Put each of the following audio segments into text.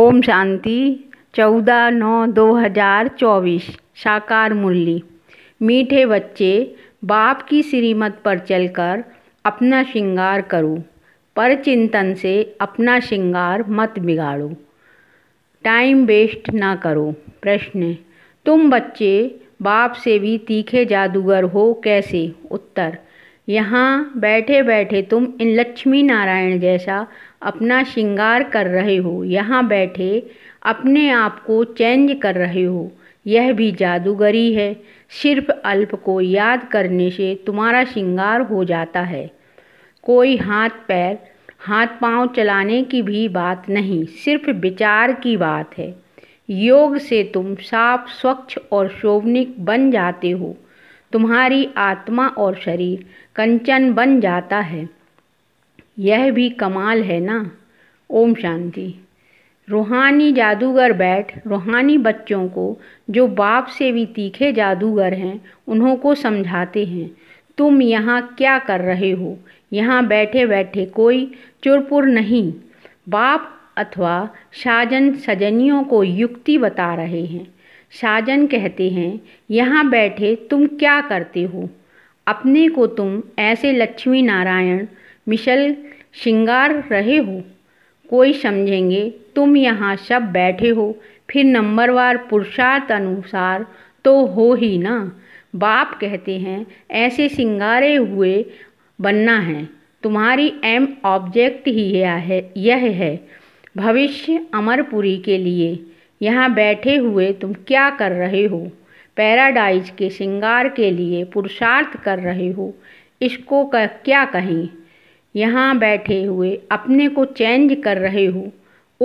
ओम शांति चौदह नौ दो हज़ार चौबीस साकार मुरली मीठे बच्चे बाप की श्रीमत पर चलकर अपना श्रृंगार करो पर चिंतन से अपना श्रृंगार मत बिगाड़ो टाइम वेस्ट ना करो प्रश्न तुम बच्चे बाप से भी तीखे जादूगर हो कैसे उत्तर यहाँ बैठे बैठे तुम इन लक्ष्मी नारायण जैसा अपना श्रृंगार कर रहे हो यहाँ बैठे अपने आप को चेंज कर रहे हो यह भी जादूगरी है सिर्फ अल्प को याद करने से तुम्हारा श्रृंगार हो जाता है कोई हाथ पैर हाथ पांव चलाने की भी बात नहीं सिर्फ विचार की बात है योग से तुम साफ स्वच्छ और शोभनिक बन जाते हो तुम्हारी आत्मा और शरीर कंचन बन जाता है यह भी कमाल है ना ओम शांति रूहानी जादूगर बैठ रूहानी बच्चों को जो बाप से भी तीखे जादूगर हैं उन्हों को समझाते हैं तुम यहाँ क्या कर रहे हो यहाँ बैठे बैठे कोई चुरपुर नहीं बाप अथवा साजन सजनियों को युक्ति बता रहे हैं साजन कहते हैं यहाँ बैठे तुम क्या करते हो अपने को तुम ऐसे लक्ष्मी नारायण मिशल श्रृंगार रहे हो कोई समझेंगे तुम यहाँ सब बैठे हो फिर नंबरवार पुरुषार्थ अनुसार तो हो ही ना बाप कहते हैं ऐसे सिंगारे हुए बनना है तुम्हारी एम ऑब्जेक्ट ही यह है यह है भविष्य अमरपुरी के लिए यहाँ बैठे हुए तुम क्या कर रहे हो पैराडाइज के श्रृंगार के लिए पुरुषार्थ कर रहे हो इसको कह क्या कहें यहाँ बैठे हुए अपने को चेंज कर रहे हो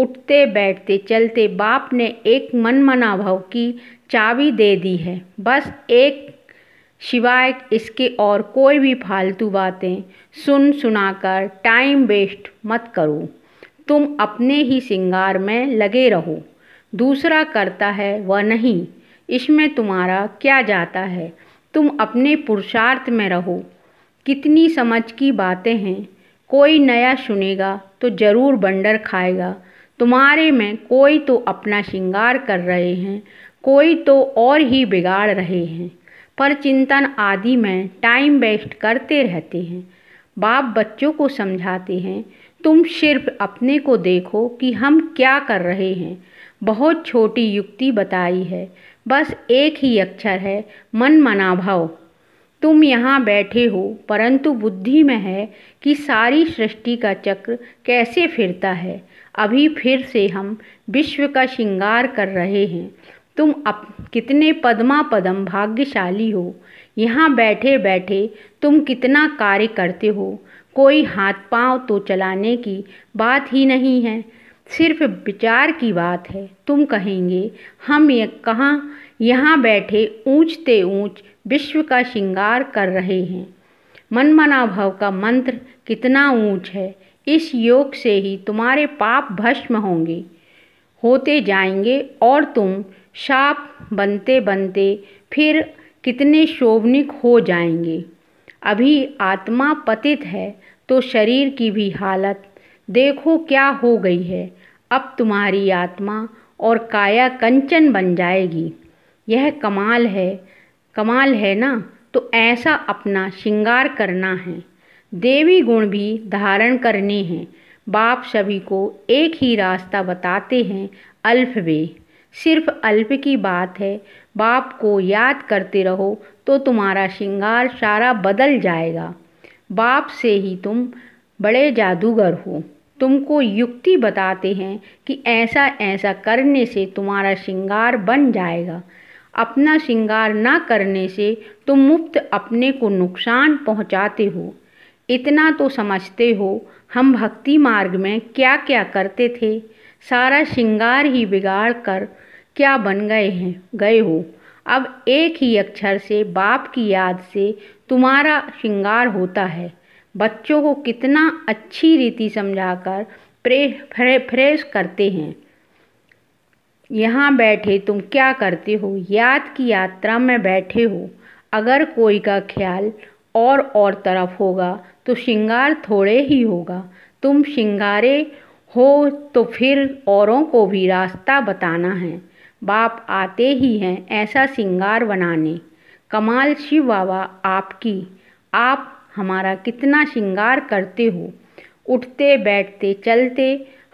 उठते बैठते चलते बाप ने एक मनमना भाव की चाबी दे दी है बस एक शिवाय इसके और कोई भी फालतू बातें सुन सुनाकर टाइम वेस्ट मत करो तुम अपने ही श्रृंगार में लगे रहो दूसरा करता है वह नहीं इसमें तुम्हारा क्या जाता है तुम अपने पुरुषार्थ में रहो कितनी समझ की बातें हैं कोई नया सुनेगा तो ज़रूर बंडर खाएगा तुम्हारे में कोई तो अपना श्रृंगार कर रहे हैं कोई तो और ही बिगाड़ रहे हैं पर चिंतन आदि में टाइम वेस्ट करते रहते हैं बाप बच्चों को समझाते हैं तुम सिर्फ अपने को देखो कि हम क्या कर रहे हैं बहुत छोटी युक्ति बताई है बस एक ही अक्षर है मन मनाभाव तुम यहाँ बैठे हो परंतु बुद्धि में है कि सारी सृष्टि का चक्र कैसे फिरता है अभी फिर से हम विश्व का श्रृंगार कर रहे हैं तुम अप कितने पदमा पदम भाग्यशाली हो यहाँ बैठे बैठे तुम कितना कार्य करते हो कोई हाथ पांव तो चलाने की बात ही नहीं है सिर्फ विचार की बात है तुम कहेंगे हम ये कहाँ यहाँ बैठे ऊँचते ऊँच विश्व का श्रृंगार कर रहे हैं मनमना भव का मंत्र कितना ऊँच है इस योग से ही तुम्हारे पाप भस्म होंगे होते जाएंगे और तुम शाप बनते बनते फिर कितने शोभनिक हो जाएंगे अभी आत्मा पतित है तो शरीर की भी हालत देखो क्या हो गई है अब तुम्हारी आत्मा और काया कंचन बन जाएगी यह कमाल है कमाल है ना तो ऐसा अपना श्रृंगार करना है देवी गुण भी धारण करने हैं बाप सभी को एक ही रास्ता बताते हैं अल्प वे सिर्फ अल्प की बात है बाप को याद करते रहो तो तुम्हारा श्रृंगार सारा बदल जाएगा बाप से ही तुम बड़े जादूगर हो तुमको युक्ति बताते हैं कि ऐसा ऐसा करने से तुम्हारा श्रृंगार बन जाएगा अपना श्रृंगार ना करने से तुम मुफ्त अपने को नुकसान पहुंचाते हो इतना तो समझते हो हम भक्ति मार्ग में क्या क्या करते थे सारा श्रृंगार ही बिगाड़ कर क्या बन गए हैं गए हो अब एक ही अक्षर से बाप की याद से तुम्हारा श्रृंगार होता है बच्चों को कितना अच्छी रीति समझाकर प्रे फ्रे, फ्रेश करते हैं यहाँ बैठे तुम क्या करते हो याद की यात्रा में बैठे हो अगर कोई का ख्याल और और तरफ होगा तो श्रृंगार थोड़े ही होगा तुम श्रृंगारे हो तो फिर औरों को भी रास्ता बताना है बाप आते ही हैं ऐसा श्रृंगार बनाने कमाल शिव बाबा आपकी आप हमारा कितना श्रृंगार करते हो उठते बैठते चलते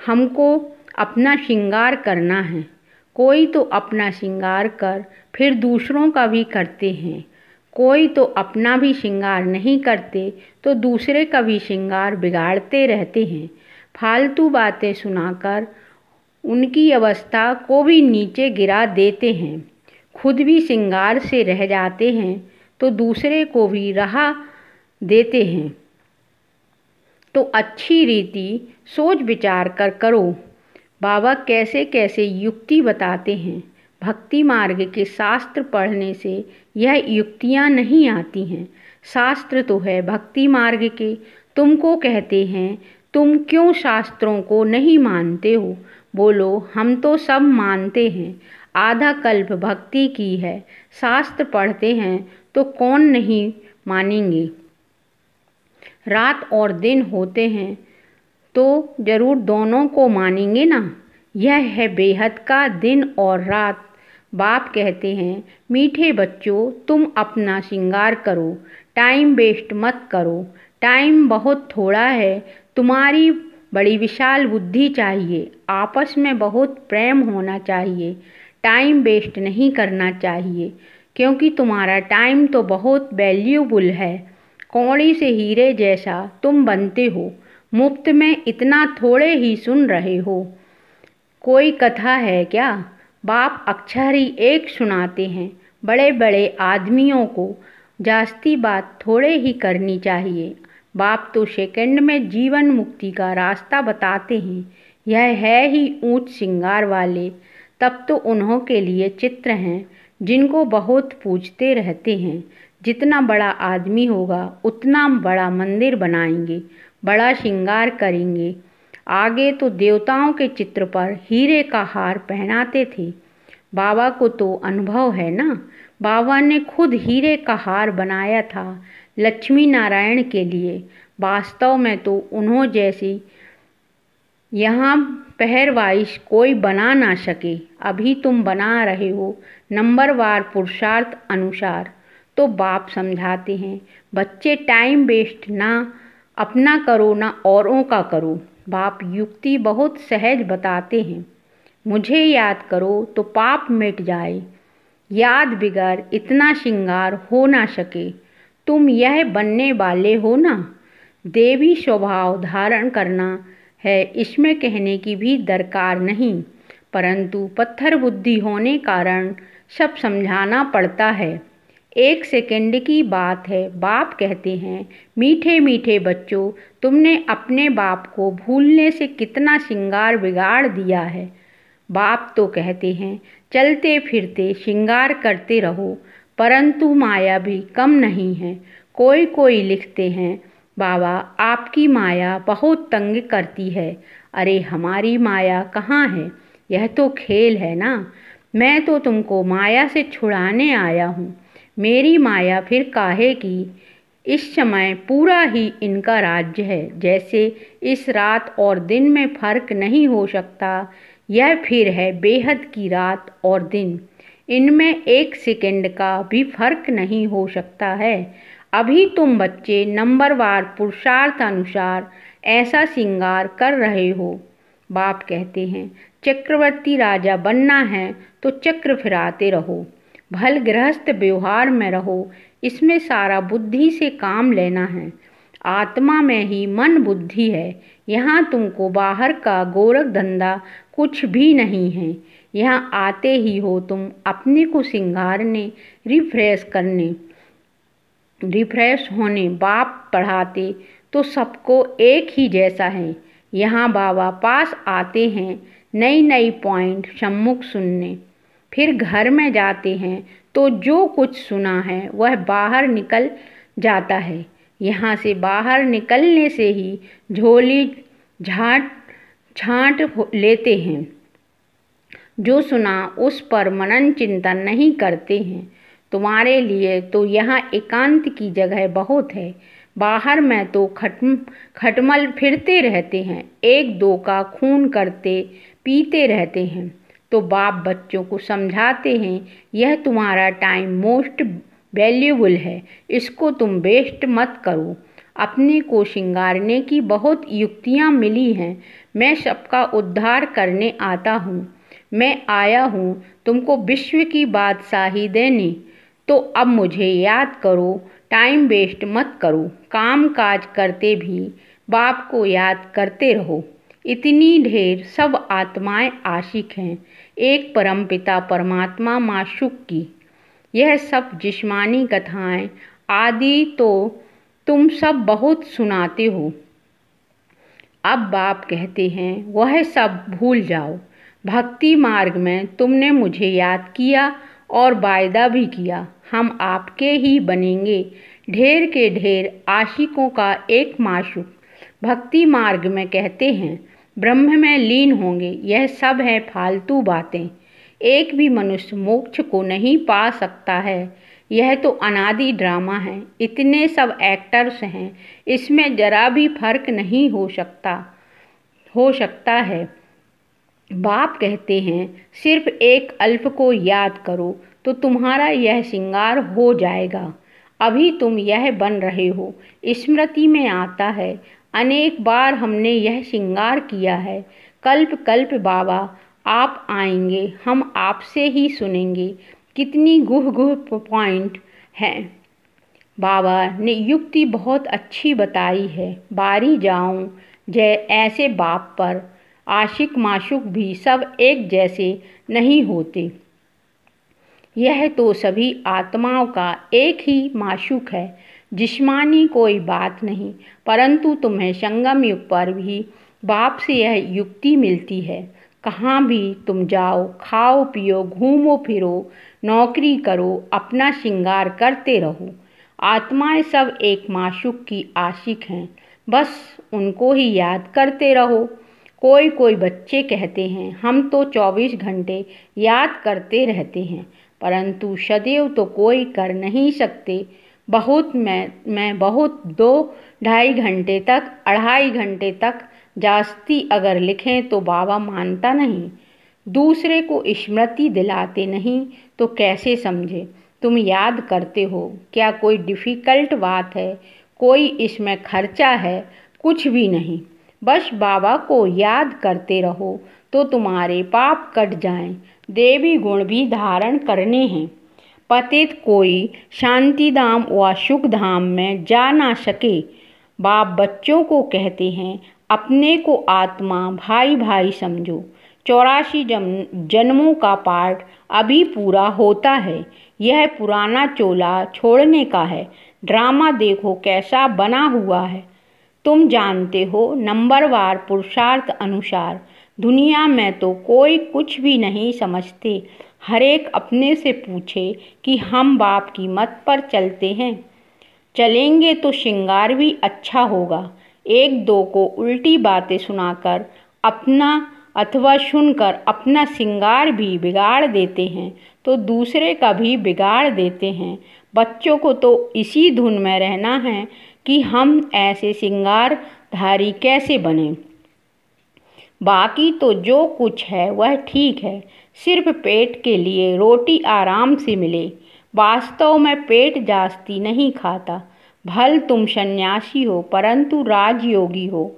हमको अपना श्रृंगार करना है कोई तो अपना श्रृंगार कर फिर दूसरों का भी करते हैं कोई तो अपना भी श्रृंगार नहीं करते तो दूसरे का भी श्रृंगार बिगाड़ते रहते हैं फालतू बातें सुनाकर उनकी अवस्था को भी नीचे गिरा देते हैं खुद भी श्रृंगार से रह जाते हैं तो दूसरे को भी रहा देते हैं तो अच्छी रीति सोच विचार कर करो बाबा कैसे कैसे युक्ति बताते हैं भक्ति मार्ग के शास्त्र पढ़ने से यह युक्तियाँ नहीं आती हैं शास्त्र तो है भक्ति मार्ग के तुमको कहते हैं तुम क्यों शास्त्रों को नहीं मानते हो बोलो हम तो सब मानते हैं आधा कल्प भक्ति की है शास्त्र पढ़ते हैं तो कौन नहीं मानेंगे रात और दिन होते हैं तो ज़रूर दोनों को मानेंगे ना यह है बेहद का दिन और रात बाप कहते हैं मीठे बच्चों तुम अपना श्रृंगार करो टाइम वेस्ट मत करो टाइम बहुत थोड़ा है तुम्हारी बड़ी विशाल बुद्धि चाहिए आपस में बहुत प्रेम होना चाहिए टाइम वेस्ट नहीं करना चाहिए क्योंकि तुम्हारा टाइम तो बहुत वैल्यूबल है कौड़ी से हीरे जैसा तुम बनते हो मुफ्त में इतना थोड़े ही सुन रहे हो कोई कथा है क्या बाप अक्षर ही एक सुनाते हैं बड़े बड़े आदमियों को जास्ती बात थोड़े ही करनी चाहिए बाप तो सेकंड में जीवन मुक्ति का रास्ता बताते हैं यह है ही ऊंच श्रृंगार वाले तब तो उन्हों के लिए चित्र हैं जिनको बहुत पूछते रहते हैं जितना बड़ा आदमी होगा उतना बड़ा मंदिर बनाएंगे बड़ा श्रृंगार करेंगे आगे तो देवताओं के चित्र पर हीरे का हार पहनाते थे बाबा को तो अनुभव है ना बाबा ने खुद हीरे का हार बनाया था लक्ष्मी नारायण के लिए वास्तव में तो उन्हों जैसी यहाँ पहरवाइश कोई बना ना सके अभी तुम बना रहे हो नंबरवार पुरुषार्थ अनुसार तो बाप समझाते हैं बच्चे टाइम वेस्ट ना अपना करो ना औरों का करो बाप युक्ति बहुत सहज बताते हैं मुझे याद करो तो पाप मिट जाए याद बिगड़ इतना श्रृंगार हो ना सके तुम यह बनने वाले हो ना देवी स्वभाव धारण करना है इसमें कहने की भी दरकार नहीं परंतु पत्थर बुद्धि होने कारण सब समझाना पड़ता है एक सेकंड की बात है बाप कहते हैं मीठे मीठे बच्चों तुमने अपने बाप को भूलने से कितना श्रृंगार बिगाड़ दिया है बाप तो कहते हैं चलते फिरते श्रृंगार करते रहो परंतु माया भी कम नहीं है कोई कोई लिखते हैं बाबा आपकी माया बहुत तंग करती है अरे हमारी माया कहाँ है यह तो खेल है ना मैं तो तुमको माया से छुड़ाने आया हूँ मेरी माया फिर काहे की इस समय पूरा ही इनका राज्य है जैसे इस रात और दिन में फर्क नहीं हो सकता यह फिर है बेहद की रात और दिन इनमें एक सेकंड का भी फर्क नहीं हो सकता है अभी तुम बच्चे नंबरवार पुरुषार्थ अनुसार ऐसा श्रृंगार कर रहे हो बाप कहते हैं चक्रवर्ती राजा बनना है तो चक्र फिराते रहो भल गृहस्थ व्यवहार में रहो इसमें सारा बुद्धि से काम लेना है आत्मा में ही मन बुद्धि है यहाँ तुमको बाहर का गोरख धंधा कुछ भी नहीं है यहाँ आते ही हो तुम अपने को सिंगारने रिफ्रेश करने रिफ्रेश होने बाप पढ़ाते तो सबको एक ही जैसा है यहाँ बाबा पास आते हैं नई नई पॉइंट सम्मुख सुनने फिर घर में जाते हैं तो जो कुछ सुना है वह बाहर निकल जाता है यहाँ से बाहर निकलने से ही झोली झाट छाँट लेते हैं जो सुना उस पर मनन चिंतन नहीं करते हैं तुम्हारे लिए तो यहाँ एकांत की जगह बहुत है बाहर में तो खटम खटमल फिरते रहते हैं एक दो का खून करते पीते रहते हैं तो बाप बच्चों को समझाते हैं यह तुम्हारा टाइम मोस्ट वैल्यूबल है इसको तुम वेस्ट मत करो अपने को श्रृंगारने की बहुत युक्तियाँ मिली हैं मैं सबका उद्धार करने आता हूँ मैं आया हूँ तुमको विश्व की बादशाही देने तो अब मुझे याद करो टाइम वेस्ट मत करो काम काज करते भी बाप को याद करते रहो इतनी ढेर सब आत्माएं आशिक हैं एक परमपिता परमात्मा माशुक की यह सब जिस्मानी कथाएं आदि तो तुम सब बहुत सुनाते हो अब बाप कहते हैं वह सब भूल जाओ भक्ति मार्ग में तुमने मुझे याद किया और वायदा भी किया हम आपके ही बनेंगे ढेर के ढेर आशिकों का एक माशुक भक्ति मार्ग में कहते हैं ब्रह्म में लीन होंगे यह सब है फालतू बातें एक भी मनुष्य मोक्ष को नहीं पा सकता है यह तो अनादि ड्रामा है इतने सब एक्टर्स हैं इसमें जरा भी फर्क नहीं हो सकता हो सकता है बाप कहते हैं सिर्फ एक अल्प को याद करो तो तुम्हारा यह श्रृंगार हो जाएगा अभी तुम यह बन रहे हो स्मृति में आता है अनेक बार हमने यह श्रृंगार किया है कल्प कल्प बाबा आप आएंगे हम आपसे ही सुनेंगे कितनी गुह गुह पॉइंट हैं बाबा ने युक्ति बहुत अच्छी बताई है बारी जाऊं जय ऐसे बाप पर आशिक माशुक भी सब एक जैसे नहीं होते यह तो सभी आत्माओं का एक ही माशुक है जिस्मानी कोई बात नहीं परंतु तुम्हें संगम युग पर भी बाप से यह युक्ति मिलती है कहाँ भी तुम जाओ खाओ पियो घूमो फिरो नौकरी करो अपना श्रृंगार करते रहो आत्माएं सब एक माशुक की आशिक हैं बस उनको ही याद करते रहो कोई कोई बच्चे कहते हैं हम तो 24 घंटे याद करते रहते हैं परंतु सदैव तो कोई कर नहीं सकते बहुत मैं मैं बहुत दो ढाई घंटे तक अढ़ाई घंटे तक जास्ती अगर लिखें तो बाबा मानता नहीं दूसरे को स्मृति दिलाते नहीं तो कैसे समझे तुम याद करते हो क्या कोई डिफ़िकल्ट बात है कोई इसमें खर्चा है कुछ भी नहीं बस बाबा को याद करते रहो तो तुम्हारे पाप कट जाएं देवी गुण भी धारण करने हैं पतित कोई शांति धाम व सुख धाम में जा ना सके बाप बच्चों को कहते हैं अपने को आत्मा भाई भाई समझो चौरासी जन्म जन्मों का पाठ अभी पूरा होता है यह पुराना चोला छोड़ने का है ड्रामा देखो कैसा बना हुआ है तुम जानते हो नंबरवार पुरुषार्थ अनुसार दुनिया में तो कोई कुछ भी नहीं समझते हर एक अपने से पूछे कि हम बाप की मत पर चलते हैं चलेंगे तो श्रृंगार भी अच्छा होगा एक दो को उल्टी बातें सुनाकर अपना अथवा सुनकर अपना श्रृंगार भी बिगाड़ देते हैं तो दूसरे का भी बिगाड़ देते हैं बच्चों को तो इसी धुन में रहना है कि हम ऐसे श्रृंगारधारी कैसे बने बाकी तो जो कुछ है वह ठीक है सिर्फ पेट के लिए रोटी आराम से मिले वास्तव में पेट जास्ती नहीं खाता भल तुम सन्यासी हो परंतु राजयोगी हो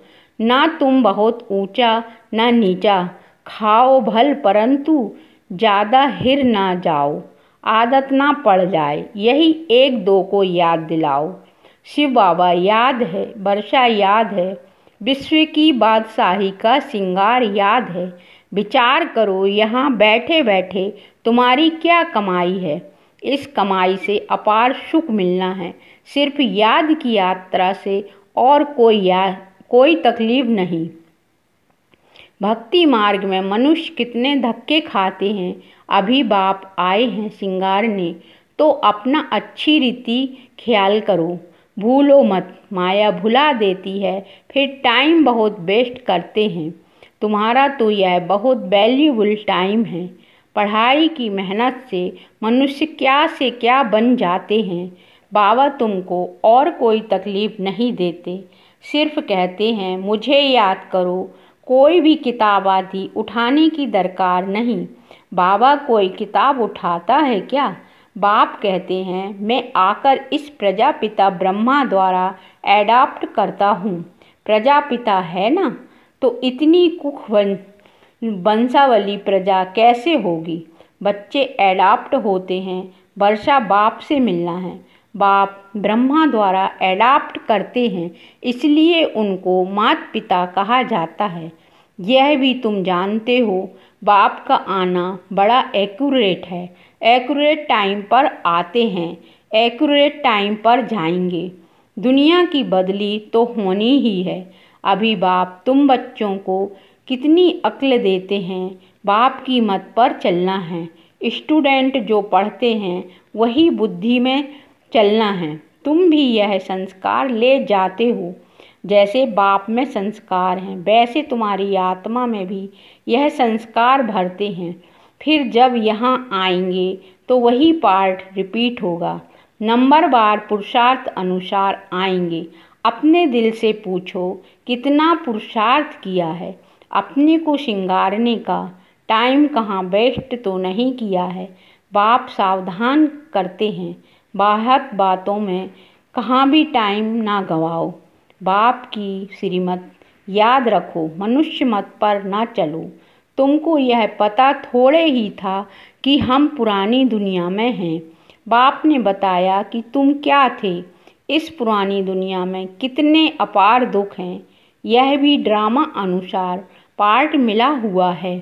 ना तुम बहुत ऊंचा ना नीचा खाओ भल परंतु ज़्यादा हिर ना जाओ आदत ना पड़ जाए यही एक दो को याद दिलाओ शिव बाबा याद है वर्षा याद है विश्व की बादशाही का श्रृंगार याद है विचार करो यहाँ बैठे बैठे तुम्हारी क्या कमाई है इस कमाई से अपार सुख मिलना है सिर्फ याद की यात्रा से और कोई या कोई तकलीफ नहीं भक्ति मार्ग में मनुष्य कितने धक्के खाते हैं अभी बाप आए हैं सिंगार ने तो अपना अच्छी रीति ख्याल करो भूलो मत माया भुला देती है फिर टाइम बहुत वेस्ट करते हैं तुम्हारा तो यह बहुत वैल्यूबल टाइम है पढ़ाई की मेहनत से मनुष्य क्या से क्या बन जाते हैं बाबा तुमको और कोई तकलीफ़ नहीं देते सिर्फ कहते हैं मुझे याद करो कोई भी किताब आदि उठाने की दरकार नहीं बाबा कोई किताब उठाता है क्या बाप कहते हैं मैं आकर इस प्रजापिता ब्रह्मा द्वारा एडाप्ट करता हूँ प्रजापिता है ना तो इतनी कुख वंशावली प्रजा कैसे होगी बच्चे एडाप्ट होते हैं वर्षा बाप से मिलना है बाप ब्रह्मा द्वारा एडाप्ट करते हैं इसलिए उनको मात पिता कहा जाता है यह भी तुम जानते हो बाप का आना बड़ा एक्यूरेट है एक्यूरेट टाइम पर आते हैं एक्यूरेट टाइम पर जाएंगे दुनिया की बदली तो होनी ही है अभी बाप तुम बच्चों को कितनी अक्ल देते हैं बाप की मत पर चलना है स्टूडेंट जो पढ़ते हैं वही बुद्धि में चलना है तुम भी यह संस्कार ले जाते हो जैसे बाप में संस्कार हैं वैसे तुम्हारी आत्मा में भी यह संस्कार भरते हैं फिर जब यहाँ आएंगे तो वही पार्ट रिपीट होगा नंबर बार पुरुषार्थ अनुसार आएंगे अपने दिल से पूछो कितना पुरुषार्थ किया है अपने को श्रृंगारने का टाइम कहाँ वेस्ट तो नहीं किया है बाप सावधान करते हैं बाहत बातों में कहाँ भी टाइम ना गवाओ बाप की श्रीमत याद रखो मनुष्य मत पर ना चलो तुमको यह पता थोड़े ही था कि हम पुरानी दुनिया में हैं बाप ने बताया कि तुम क्या थे इस पुरानी दुनिया में कितने अपार दुख हैं यह भी ड्रामा अनुसार पार्ट मिला हुआ है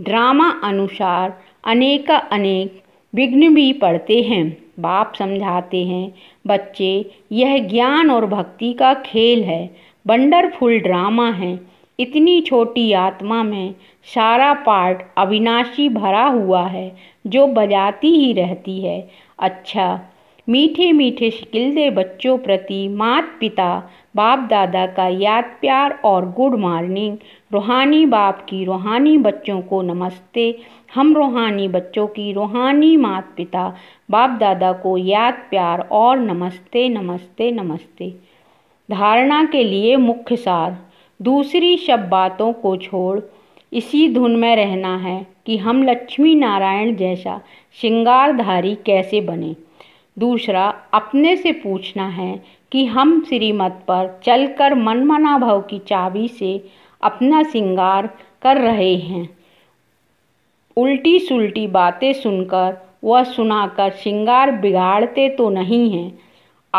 ड्रामा अनुसार अनेक अनेक विघ्न भी पड़ते हैं बाप समझाते हैं बच्चे यह ज्ञान और भक्ति का खेल है वंडरफुल ड्रामा है इतनी छोटी आत्मा में सारा पार्ट अविनाशी भरा हुआ है जो बजाती ही रहती है अच्छा मीठे मीठे शिकिलदे बच्चों प्रति मात पिता बाप दादा का याद प्यार और गुड मॉर्निंग रूहानी बाप की रूहानी बच्चों को नमस्ते हम रूहानी बच्चों की रूहानी मात पिता बाप दादा को याद प्यार और नमस्ते नमस्ते नमस्ते धारणा के लिए मुख्य सार दूसरी शब बातों को छोड़ इसी धुन में रहना है कि हम लक्ष्मी नारायण जैसा श्रृंगारधारी कैसे बने दूसरा अपने से पूछना है कि हम श्रीमत पर चलकर मनमना भाव की चाबी से अपना श्रृंगार कर रहे हैं उल्टी सुलटी बातें सुनकर व सुनाकर श्रृंगार बिगाड़ते तो नहीं हैं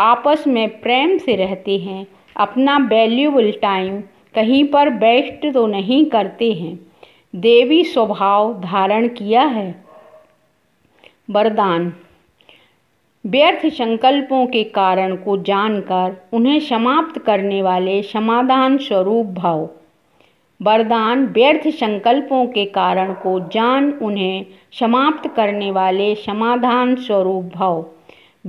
आपस में प्रेम से रहते हैं अपना वैल्यूबल टाइम कहीं पर बेस्ट तो नहीं करते हैं देवी स्वभाव धारण किया है वरदान व्यर्थ संकल्पों के कारण को जानकर उन्हें समाप्त करने वाले समाधान स्वरूप भाव वरदान व्यर्थ संकल्पों के कारण को जान उन्हें समाप्त करने वाले समाधान स्वरूप भाव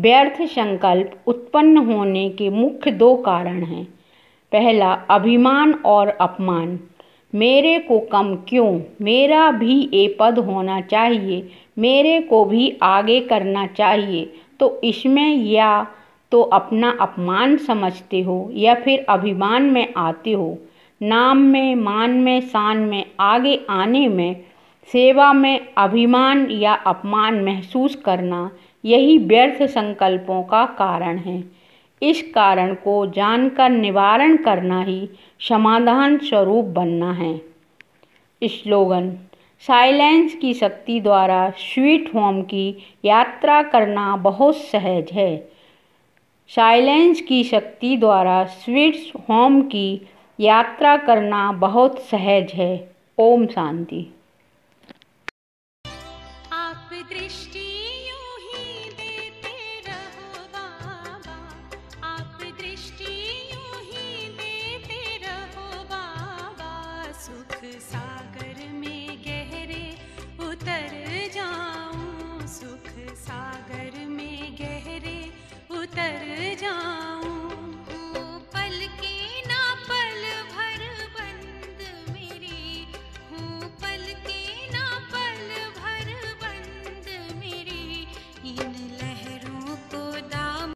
व्यर्थ संकल्प उत्पन्न होने के मुख्य दो कारण हैं पहला अभिमान और अपमान मेरे को कम क्यों मेरा भी ये पद होना चाहिए मेरे को भी आगे करना चाहिए तो इसमें या तो अपना अपमान समझते हो या फिर अभिमान में आते हो नाम में मान में शान में आगे आने में सेवा में अभिमान या अपमान महसूस करना यही व्यर्थ संकल्पों का कारण है इस कारण को जानकर निवारण करना ही समाधान स्वरूप बनना है स्लोगन साइलेंस की शक्ति द्वारा स्वीट होम की यात्रा करना बहुत सहज है साइलेंस की शक्ति द्वारा स्वीट्स होम की यात्रा करना बहुत सहज है ओम शांति